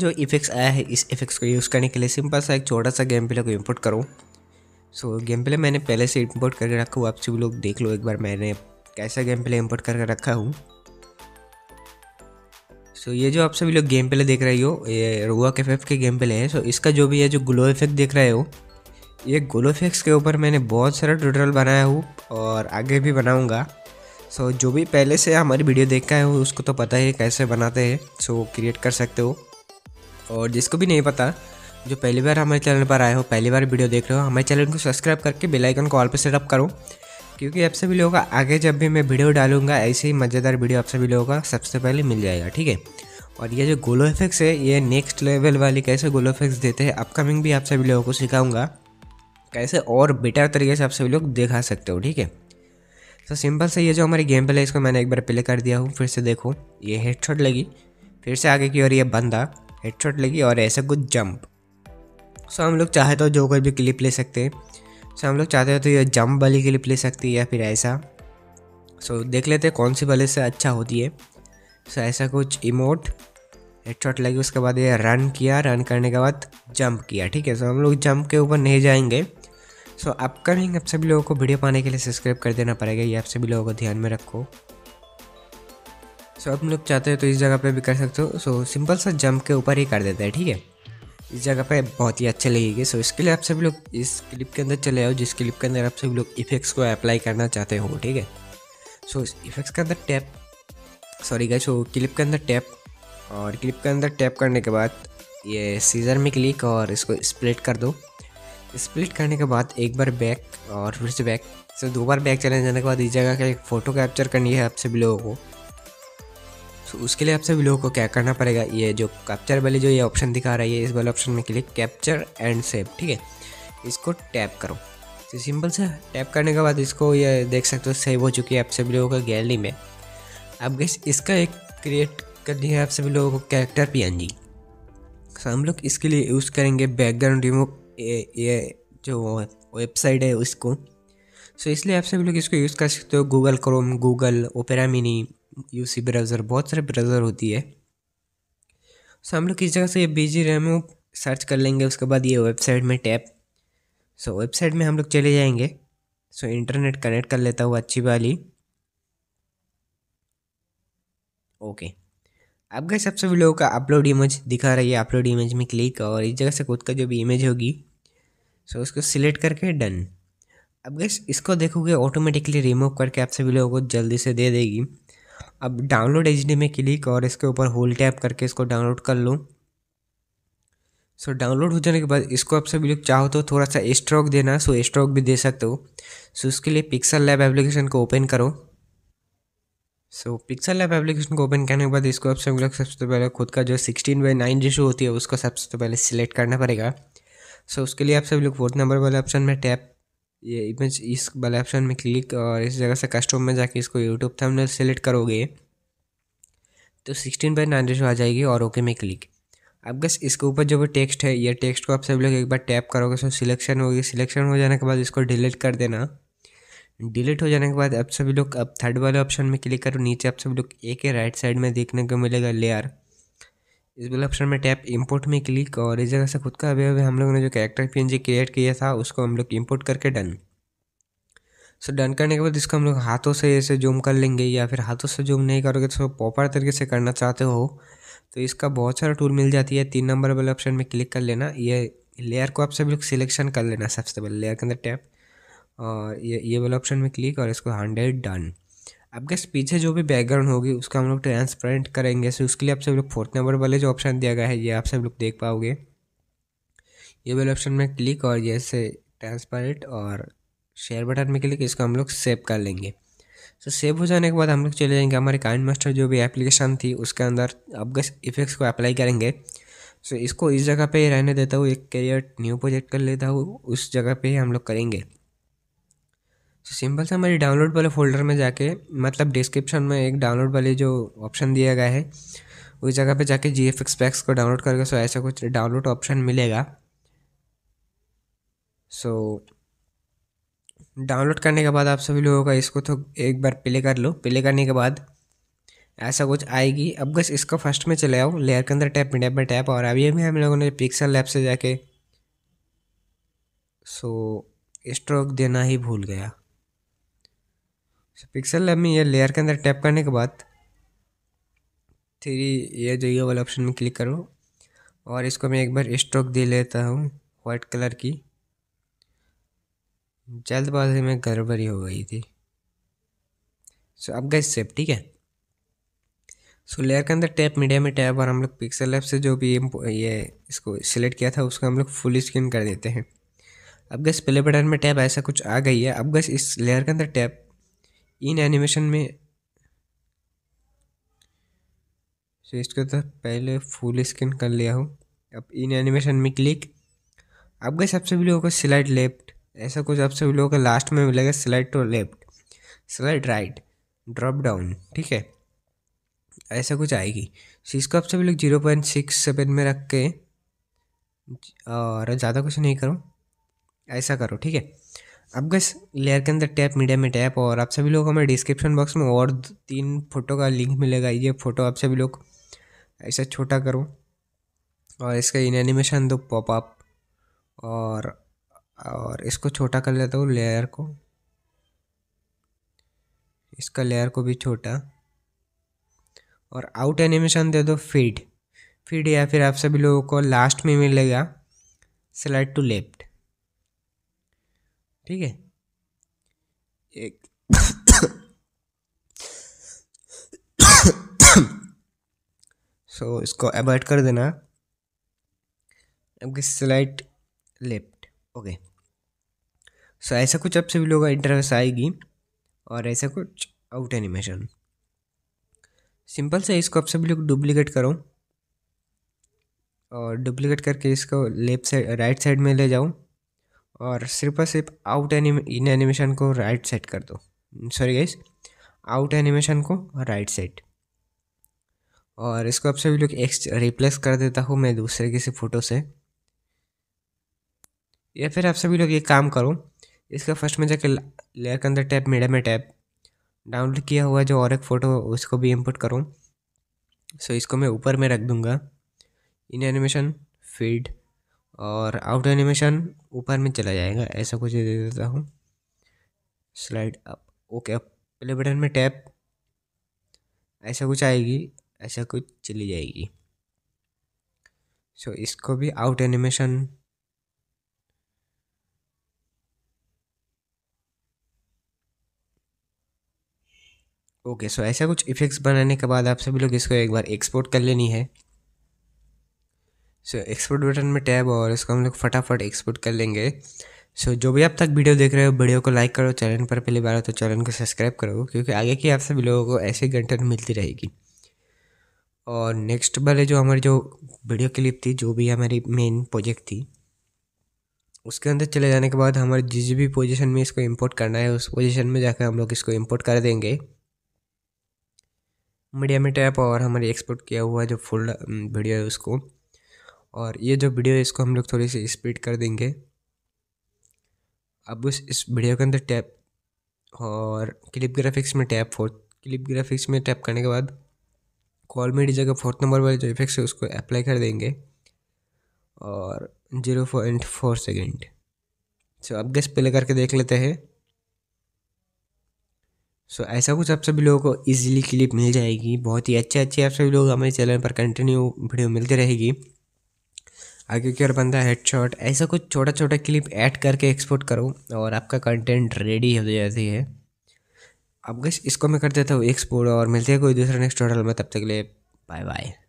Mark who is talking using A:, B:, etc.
A: जो इफेक्ट्स आया है इस इफेक्ट्स को यूज़ करने के लिए सिंपल सा एक छोटा सा गेम प्ले को इम्पोर्ट करो सो गेम प्ले मैंने पहले से इम्पोर्ट करके रखा हुआ आप सभी लोग देख लो एक बार मैंने कैसा गेम प्ले इम्पोर्ट करके रखा हूँ सो so, ये जो आप सभी लोग गेम प्ले देख रहे हो ये रुआ के के गेम प्ले है सो so, इसका जो भी है जो ग्लो इफेक्ट देख रहे हो ये ग्लो इफेक्ट्स के ऊपर मैंने बहुत सारा ट्यूटोरियल बनाया हूँ और आगे भी बनाऊँगा सो so, जो भी पहले से हमारी वीडियो देखा है उसको तो पता ही कैसे बनाते हैं सो so, क्रिएट कर सकते हो और जिसको भी नहीं पता जो पहली बार हमारे चैनल पर आए हो पहली बार वीडियो देख रहे हो हमारे चैनल को सब्सक्राइब करके आइकन को ऑल पर सेटअप करो क्योंकि आप सभी लोगों का आगे जब भी मैं वीडियो डालूंगा ऐसे ही मज़ेदार वीडियो आप सभी लोगों का सबसे पहले मिल जाएगा ठीक है और ये जो गोलो इफेक्ट्स है ये नेक्स्ट लेवल वाली कैसे गोलो इफेक्ट्स देते हैं अपकमिंग भी आप सभी लोगों को सिखाऊंगा कैसे और बेटर तरीके से आप सभी लोग दिखा सकते हो ठीक है तो सिंपल से ये जो हमारी गेम प्ले इसको मैंने एक बार प्ले कर दिया हूँ फिर से देखो ये हेडशॉट लगी फिर से आगे की ओर ये बंदा हेडशॉट लगी और ऐसा कुछ जंप सो हम लोग चाहे तो जो कोई भी क्लिप ले सकते हैं सो हम लोग चाहते हो तो ये जंप वाली क्लिप ले सकती है या फिर ऐसा सो देख लेते हैं कौन सी वाले से अच्छा होती है सो ऐसा कुछ इमोट हेडशॉट लगी उसके बाद ये रन किया रन करने के बाद जंप किया ठीक है सो हम लोग जंप के ऊपर नहीं जाएंगे सो अपकमिंग आप सभी लोगों को वीडियो पाने के लिए सब्सक्राइब कर देना पड़ेगा ये आप सभी लोगों को ध्यान में रखो सो आप लोग चाहते हो तो इस जगह पे भी कर सकते हो सो सिंपल सा जंप के ऊपर ही कर देता है ठीक है इस जगह पे बहुत ही अच्छा लगेगी सो इसके लिए आप सभी लोग इस क्लिप के अंदर चले आओ जिस क्लिप के अंदर आप सभी लोग इफेक्ट्स को अप्लाई करना चाहते हो ठीक है सो इफेक्ट्स के अंदर टैप सॉरी गए सो क्लिप के अंदर टैप और क्लिप के अंदर टैप करने के बाद ये सीजर में क्लिक और इसको स्प्लिट कर दो स्प्लिट करने के बाद एक बार बैक और फिर से बैक सो दो बार बैक चले जाने के बाद इस जगह का एक फ़ोटो कैप्चर करनी है आप सभी लोगों को सो तो so, उसके लिए आप सभी लोगों को क्या करना पड़ेगा ये जो कैप्चर वाली जो ये ऑप्शन दिखा रही है इस वाले ऑप्शन में क्लिक कैप्चर एंड सेव ठीक है इसको टैप करो तो सिंपल सा टैप करने के बाद इसको ये देख सकते हो सेव हो चुकी है आप सभी लोगों का गैलरी में अब गैस इसका एक क्रिएट करनी है आप सभी लोगों को character P N G so हम लोग इसके लिए यूज़ करेंगे बैकग्राउंड रिमूव ये जो वेबसाइट है उसको सो so, इसलिए आप सभी लोग इसको यूज़ कर सकते हो Google Chrome Google Opera Mini U C browser बहुत सारे ब्राउज़र होती है सो हम लोग किस जगह से ये जी रैम सर्च कर लेंगे उसके बाद ये वेबसाइट में टैप सो वेबसाइट में हम लोग चले जाएंगे सो इंटरनेट कनेक्ट कर लेता हूँ अच्छी वाली ओके अब गए सबसे भी लोगों का अपलोड इमेज दिखा रही है अपलोड इमेज में क्लिक और इस जगह से खुद का जो भी इमेज होगी सो उसको सिलेक्ट करके डन अब गए इसको देखोगे ऑटोमेटिकली रिमूव करके आप सभी लोगों को जल्दी से दे देगी अब डाउनलोड एच में क्लिक और इसके ऊपर होल टैप करके इसको डाउनलोड कर लो सो so, डाउनलोड हो जाने के बाद इसको आप सभी लोग चाहो तो थोड़ा सा स्ट्रोक देना सो so, स्ट्रोक भी दे सकते हो सो so, उसके लिए पिक्सल लैब एप्लीकेशन को ओपन करो सो पिक्सल लैब एप्लीकेशन को ओपन करने के बाद इसको आप सभी लोग सबसे पहले खुद का जो सिक्सटीन बाई नाइन रेशो होती है उसको सबसे पहले सिलेक्ट करना पड़ेगा सो so, उसके लिए आप सभी लोग फोर्थ नंबर वाले ऑप्शन में टैप ये इमेज इस वाले ऑप्शन में क्लिक और इस जगह से कस्टम में जाके इसको यूट्यूब थंबनेल सेलेक्ट करोगे तो सिक्सटीन बाई नाइन रेशो आ जाएगी और ओके में क्लिक अब बस इसके ऊपर जो भी टेक्स्ट है ये टेक्स्ट को आप सभी लोग एक बार टैप करोगे सो सिलेक्शन होगी सिलेक्शन हो जाने के बाद इसको डिलीट कर देना डिलीट हो जाने के बाद आप सभी लोग अब थर्ड वाले ऑप्शन में क्लिक करो नीचे आप सभी लोग एक ही राइट साइड में देखने को मिलेगा लेयर इस वाले ऑप्शन में टैप इंपोर्ट में क्लिक और इस जगह से खुद का अभी अभी हम लोगों ने जो कैरेक्टर पी क्रिएट किया था उसको हम लोग इम्पोर्ट करके डन सो so, डन करने के बाद इसको हम लोग हाथों से ऐसे जूम कर लेंगे या फिर हाथों से जूम नहीं करोगे तो प्रॉपर तरीके से करना चाहते हो तो इसका बहुत सारा टूल मिल जाती है तीन नंबर वाले ऑप्शन में क्लिक कर लेना ये लेयर को आप सभी लोग सिलेक्शन कर लेना सबसे पहले लेयर के अंदर टैप और ये ये वाला ऑप्शन में क्लिक और इसको हंड्रेड डन आपके पीछे जो भी बैकग्राउंड होगी उसका हम लोग ट्रांसपेरेंट करेंगे सो उसके लिए आप सब लोग फोर्थ नंबर वाले जो ऑप्शन दिया गया है ये आप सब लोग देख पाओगे ये वाले ऑप्शन में क्लिक और जैसे ट्रांसपेरेंट और शेयर बटन में क्लिक इसको हम लोग सेव कर लेंगे सो so, सेव हो जाने के बाद हम लोग चले जाएंगे हमारे काइन मास्टर जो भी एप्लीकेशन थी उसके अंदर अपगस इफेक्ट्स को अप्लाई करेंगे सो so, इसको इस जगह पे रहने देता हूँ एक करियर न्यू प्रोजेक्ट कर लेता हूँ उस जगह पे हम लोग करेंगे तो सिंपल से हमारे डाउनलोड वाले फोल्डर में जाके मतलब डिस्क्रिप्शन में एक डाउनलोड वाले जो ऑप्शन दिया गया है उस जगह पे जाके जी एफ पैक्स को डाउनलोड करके सो ऐसा कुछ डाउनलोड ऑप्शन मिलेगा सो डाउनलोड करने के बाद आप सभी लोगों का इसको तो एक बार प्ले कर लो प्ले करने के बाद ऐसा कुछ आएगी अब बस इसको फर्स्ट में चले आओ लेयर के अंदर टैप टैप में टैप और अभी अभी हम लोगों ने पिक्सल लैब से जाके सो स्ट्रोक देना ही भूल गया पिक्सल लैब में ये लेयर के अंदर टैप करने के बाद थ्री ये जो ये वाला ऑप्शन में क्लिक करो और इसको मैं एक बार स्ट्रोक दे लेता हूँ वाइट कलर की जल्दबाजी में गड़बड़ी हो गई थी सो अब गए सेप ठीक है सो लेयर के अंदर टैप मीडिया में टैप और हम लोग पिक्सल लैब से जो भी ये इसको सिलेक्ट किया था उसको हम लोग फुल स्क्रीन कर देते हैं अब गैस प्ले बटन में टैप ऐसा कुछ आ गई है अब गैस इस लेयर के अंदर टैप इन एनिमेशन में श्रेष्ठ को तो पहले फुल स्क्रीन कर लिया हूँ अब इन एनिमेशन में क्लिक अब गए सबसे भी लोगों को स्लाइड लेफ्ट ऐसा कुछ आप सभी लोगों को लास्ट में मिलेगा slide to left slide right drop down ठीक है ऐसा कुछ आएगी इसको आप सभी लोग जीरो पॉइंट सिक्स सेवन में रख के और ज़्यादा कुछ नहीं करो ऐसा करो ठीक है अब गस लेयर के अंदर टैप मीडिया में टैप और आप सभी लोग हमें डिस्क्रिप्शन बॉक्स में और तीन फ़ोटो का लिंक मिलेगा ये फ़ोटो आप सभी लोग ऐसा छोटा करो और इसका इन एनिमेशन दो पॉपअप और और इसको छोटा कर लेता हूँ लेयर को इसका लेयर को भी छोटा और आउट एनिमेशन दे दो फीड फीड या फिर आप सभी लोगों को लास्ट में मिलेगा स्लाइड टू लेफ्ट ठीक है एक सो so, इसको अवॉइड कर देना आपकी स्लाइट लेफ्ट ओके सो ऐसा कुछ आपसे वीडियो का इंटरेस्ट आएगी और ऐसा कुछ आउट एनिमेशन सिंपल से इसको आप सभी लोग डुप्लीकेट करो और डुप्लीकेट करके इसको लेफ्ट साइड राइट साइड में ले जाऊँ और सिर्फ और सिर्फ आउट एनिम इन एनिमेशन को राइट साइड कर दो सॉरी गाइस आउट एनिमेशन को राइट साइड और इसको आप सभी लोग एक्स रिप्लेस कर देता हूँ मैं दूसरे किसी फ़ोटो से या फिर आप सभी लोग ये काम करो इसका फर्स्ट में जाके लेयर के अंदर टैप मीडिया में टैप डाउनलोड किया हुआ जो और एक फ़ोटो उसको भी इनपुट करूँ सो इसको मैं ऊपर में रख दूँगा इन एनिमेशन फीड और आउट एनिमेशन ऊपर में चला जाएगा ऐसा कुछ दे देता हूँ स्लाइड अप ओके अब प्ले बटन में टैप ऐसा कुछ आएगी ऐसा कुछ चली जाएगी सो so, इसको भी आउट एनिमेशन ओके सो ऐसा कुछ इफ़ेक्ट्स बनाने के बाद आप सभी लोग इसको एक बार एक्सपोर्ट कर लेनी है सो एक्सपोर्ट बटन में टैब और इसको हम लोग फटाफट एक्सपोर्ट कर लेंगे सो so, जो भी आप तक वीडियो देख रहे हो वीडियो को लाइक करो चैनल पर पहली बार हो तो चैनल को सब्सक्राइब करो क्योंकि आगे की आप सभी लोगों को ऐसे कंटेंट मिलती रहेगी और नेक्स्ट वाले जो हमारी जो वीडियो क्लिप थी जो भी हमारी मेन प्रोजेक्ट थी उसके अंदर चले जाने के बाद हमारे जिस भी पोजिशन में इसको इम्पोर्ट करना है उस पोजिशन में जाकर हम लोग इसको इम्पोर्ट कर देंगे मीडिया में टैप और हमारी एक्सपोर्ट किया हुआ जो फुल वीडियो है उसको और ये जो वीडियो है इसको हम लोग थोड़ी सी स्पीड कर देंगे अब उस इस वीडियो के अंदर टैप और क्लिप ग्राफिक्स में टैप फोर्थ क्लिप ग्राफिक्स में टैप करने के बाद कॉल मेडी जगह फोर्थ नंबर वाले जो इफेक्ट्स है उसको अप्लाई कर देंगे और zero point four second so अब गैस प्ले करके देख लेते हैं सो so, ऐसा कुछ आप सभी लोगों को इजीली क्लिप मिल जाएगी बहुत ही अच्छे अच्छे आप सभी लोग हमारे चैनल पर कंटिन्यू वीडियो मिलती रहेगी आगे की ओर बंदा हेड हेडशॉट ऐसा कुछ छोटा छोटा क्लिप ऐड करके एक्सपोर्ट करो और आपका कंटेंट रेडी हो जाती है अब गैस इसको मैं कर देता हूँ एक्सपोर्ट और मिलते हैं कोई दूसरा नेक्स्ट टोटल में तब तक के लिए बाय बाय